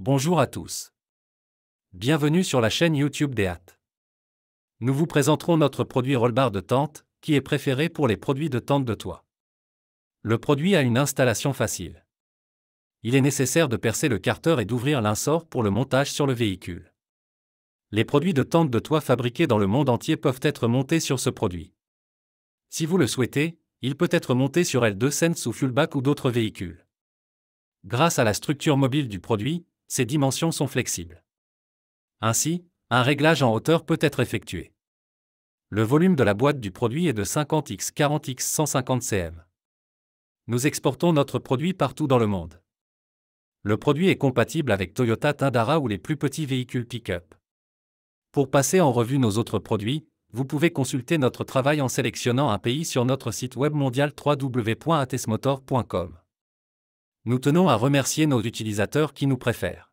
Bonjour à tous. Bienvenue sur la chaîne YouTube des hat. Nous vous présenterons notre produit rollbar de tente, qui est préféré pour les produits de tente de toit. Le produit a une installation facile. Il est nécessaire de percer le carter et d'ouvrir l'insort pour le montage sur le véhicule. Les produits de tente de toit fabriqués dans le monde entier peuvent être montés sur ce produit. Si vous le souhaitez, il peut être monté sur L2 Sense sous Fullback ou d'autres véhicules. Grâce à la structure mobile du produit, ces dimensions sont flexibles. Ainsi, un réglage en hauteur peut être effectué. Le volume de la boîte du produit est de 50 x 40 x 150 cm. Nous exportons notre produit partout dans le monde. Le produit est compatible avec Toyota Tindara ou les plus petits véhicules pick-up. Pour passer en revue nos autres produits, vous pouvez consulter notre travail en sélectionnant un pays sur notre site web mondial www.atesmotor.com. Nous tenons à remercier nos utilisateurs qui nous préfèrent.